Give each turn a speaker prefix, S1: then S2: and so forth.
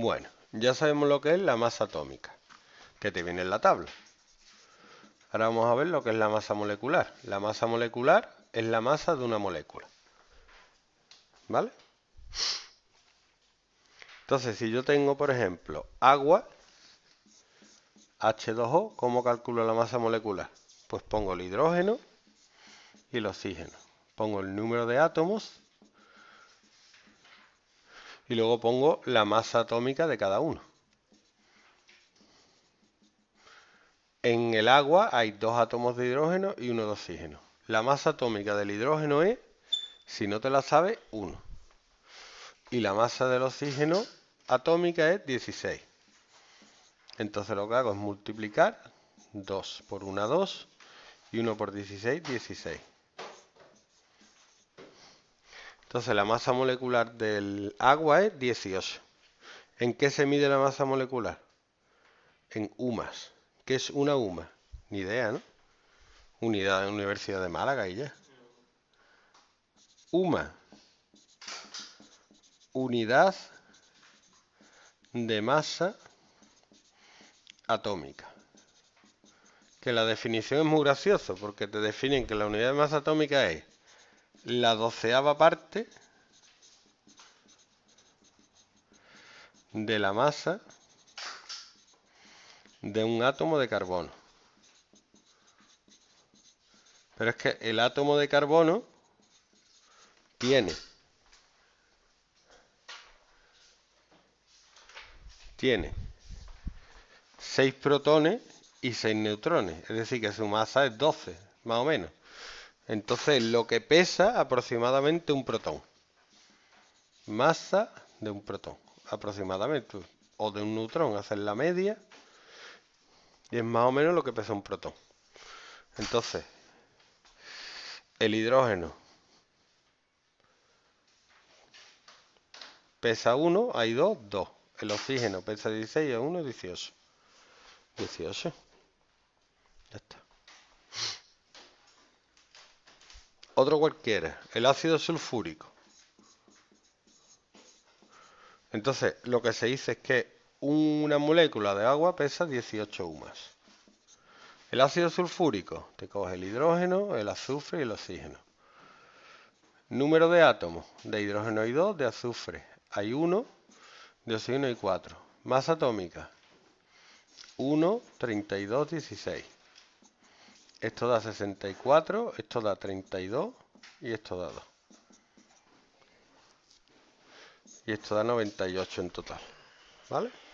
S1: Bueno, ya sabemos lo que es la masa atómica, que te viene en la tabla. Ahora vamos a ver lo que es la masa molecular. La masa molecular es la masa de una molécula. ¿Vale? Entonces, si yo tengo, por ejemplo, agua, H2O, ¿cómo calculo la masa molecular? Pues pongo el hidrógeno y el oxígeno. Pongo el número de átomos y luego pongo la masa atómica de cada uno. En el agua hay dos átomos de hidrógeno y uno de oxígeno. La masa atómica del hidrógeno es, si no te la sabes, 1. Y la masa del oxígeno atómica es 16. Entonces lo que hago es multiplicar 2 por 1, 2 y 1 por 16, 16. Entonces la masa molecular del agua es 18. ¿En qué se mide la masa molecular? En UMAS. ¿Qué es una UMA? Ni idea, ¿no? Unidad de Universidad de Málaga y ya. UMA. Unidad de masa atómica. Que la definición es muy graciosa porque te definen que la unidad de masa atómica es la doceava parte de la masa de un átomo de carbono. Pero es que el átomo de carbono tiene tiene 6 protones y 6 neutrones, es decir que su masa es 12, más o menos. Entonces, lo que pesa aproximadamente un protón. Masa de un protón, aproximadamente. O de un neutrón, hacer la media. Y es más o menos lo que pesa un protón. Entonces, el hidrógeno pesa 1, hay 2, 2. El oxígeno pesa 16, hay 1, 18. 18. Ya está. Otro cualquiera, el ácido sulfúrico. Entonces, lo que se dice es que una molécula de agua pesa 18 humas. El ácido sulfúrico te coge el hidrógeno, el azufre y el oxígeno. Número de átomos. De hidrógeno hay 2, de azufre hay uno, de oxígeno hay 4. Masa atómica. 1, 32, 16. Esto da 64, esto da 32 y esto da 2. Y esto da 98 en total. ¿Vale?